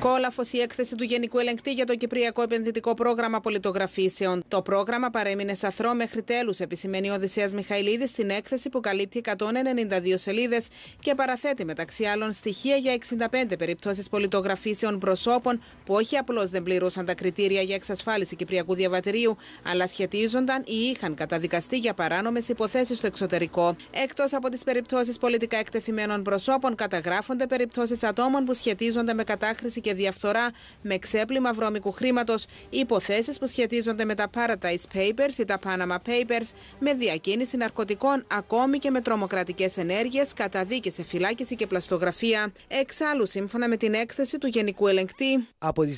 Κόλαφος η έκθεση του Γενικού Ελεγκτή για το Κυπριακό Επενδυτικό Πρόγραμμα Πολιτογραφήσεων. Το πρόγραμμα παρέμεινε σαθρό μέχρι τέλους, επισημαίνει ο Οδυσσέας Μιχαηλίδης στην έκθεση που καλύπτει 192 σελίδες και παραθέτει μεταξύ άλλων στοιχεία για 65 περιπτώσεις πολιτογραφήσεων προσώπων που όχι απλώς δεν πληρούσαν τα κριτήρια για εξασφάλιση Κυπριακού Διαβατηρίου, αλλά σχετίζονταν ή είχαν καταδικαστεί για παράνομες υποθέσεις στο εξωτερικό. Εκτός από τις περιπτώσεις πολιτικά εκτεθειμένων προσώπων, καταγράφονται περιπτώσεις ατόμων που σχετίζονται με κατάχρηση και διαφθορά με ξέπλυμα βρώμικου χρήματος, υποθέσεις που σχετίζονται με τα Paradise Papers ή τα Panama Papers, με διακίνηση ναρκωτικών, ακόμη και με τρομοκρατικές ενέργειες, καταδίκη σε φυλάκιση και πλαστογραφία. Εξάλλου, σύμφωνα με την έκθεση του Γενικού Ελεγκτή. Από τις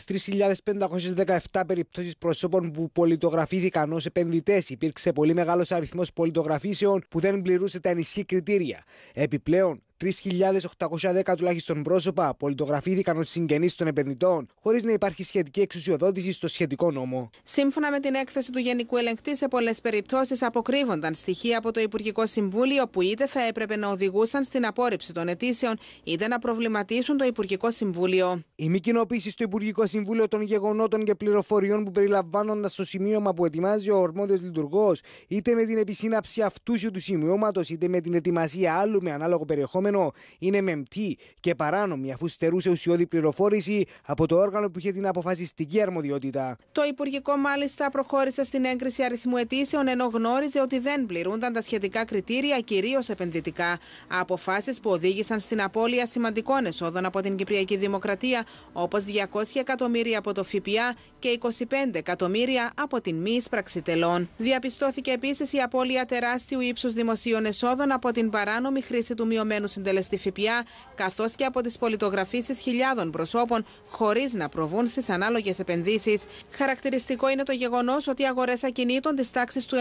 3.517 περιπτώσεις προσώπων που πολιτογραφήθηκαν ως επενδυτές, υπήρξε πολύ μεγάλος αριθμός πολιτογραφήσεων που δεν πληρούσε τα ενισχύ κριτήρια. Επιπλέον, 3.810 τουλάχιστον πρόσωπα πολιτογραφήθηκαν ως συγγενείς των επενδυτών, χωρίς να υπάρχει σχετική εξουσιοδότηση στο σχετικό νόμο. Σύμφωνα με την έκθεση του Γενικού Ελεγκτή, σε πολλές περιπτώσεις αποκρύβονταν στοιχεία από το Υπουργικό Συμβούλιο που είτε θα έπρεπε να οδηγούσαν στην απόρριψη των αιτήσεων, είτε να προβληματίσουν το Υπουργικό Συμβούλιο. Η μη κοινοποίηση στο Υπουργικό Συμβούλιο των γεγονότων και πληροφοριών που περιλαμβάνονταν στο σημείωμα που ετοιμάζει ο ορμόδιος λειτουργός, είτε με την επισύναψη αυτούσιου του σημειώματος, είτε με την ετοιμασία άλλου με ανάλογο περιεχόμενο είναι μεμπτή και παράνομη, αφού στερούσε ουσιώδη πληροφόρηση από το όργανο που είχε την αποφασιστική αρμοδιότητα. Το Υπουργικό, μάλιστα, προχώρησε στην έγκριση αριθμού αιτήσεων, ενώ γνώριζε ότι δεν πληρούνταν τα σχετικά κριτήρια, κυρίως επενδυτικά. Αποφάσεις που οδήγησαν στην απώλεια σημαντικών εσόδων από την Κυπριακή Δημοκρατία, όπως 200 εκατομμύρια από το ΦΠΑ και 25 εκατομμύρια από την μη εισπραξη τελών. Διαπιστώθηκε επίσης η απώλεια τεράστιου ύψους δημοσίων εσόδων από την παράνομη χρήση του μειωμένου συντελεστή ΦΠΑ, καθώς και από τις πολιτογραφήσεις χιλιάδων προσώπων, χωρίς να προβούν στις ανάλογες επενδύσεις. Χαρακτηριστικό είναι το γεγονός ότι οι αγορές ακινήτων της τάξης του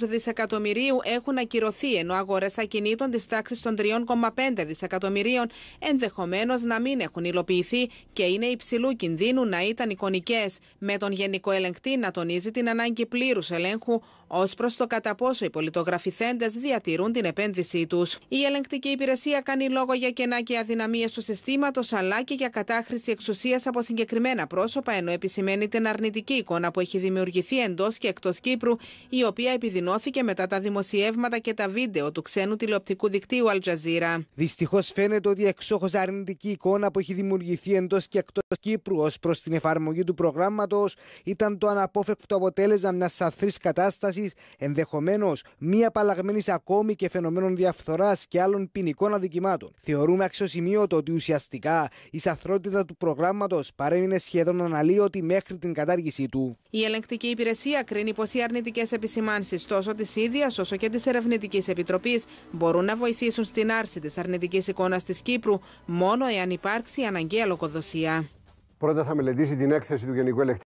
1,1 δισεκατομμυρίου έχουν ακυρωθεί, ενώ αγορές ακινήτων της τάξης των 3,5 δισεκατομμυρίων ενδεχομένως να μην έχουν υλοποιηθεί και είναι υψηλού κινδύνου να ήταν εικονικές. Με τον Γενικό Ελεγκτή να τονίζει την ανάγκη πλήρους ελέγχου ως προς το κατά πόσο οι πολιτογραφηθέντες διατηρούν την επένδυσή τους. Η ελεγκτική υπηρεσία κάνει λόγο για κενά και αδυναμίες του συστήματος αλλά και για κατάχρηση εξουσίας από συγκεκριμένα πρόσωπα, ενώ επισημαίνει την αρνητική εικόνα που έχει δημιουργηθεί εντός και εκτός Κύπρου, η οποία επιδεινώθηκε μετά τα δημοσιεύματα και τα βίντεο του ξένου τηλεοπτικού δικτύου Al Jazeera. Δυστυχώς φαίνεται ότι η εξόχως αρνητική εικόνα που έχει δημιουργηθεί εντός και εκτός Κύπρου ως προς την εφαρμογή του προγράμματος ήταν το αναπόφευκτο αποτέλεσμα μιας σαθρή κατάστασης, ενδεχομένως μία απαλλαγμένης ακόμη και φαινομένων διαφθοράς και άλλων ποινικών εικόνα αδικημάτων. Θεωρούμε αξιοσημείωτο ότι ουσιαστικά η σαθρότητα του προγράμματος παρέμεινε σχεδόν αναλύωτη μέχρι την κατάργησή του. Η ελεγκτική υπηρεσία κρίνει πως οι αρνητικές επισημάνσεις τόσο της ίδιας όσο και της Ερευνητικής Επιτροπής μπορούν να βοηθήσουν στην άρση της αρνητικής εικόνας της Κύπρου μόνο εάν υπάρξει αναγκαία λογοδοσία. Πρώτα θα μελετήσει την έκθεση του Γενικού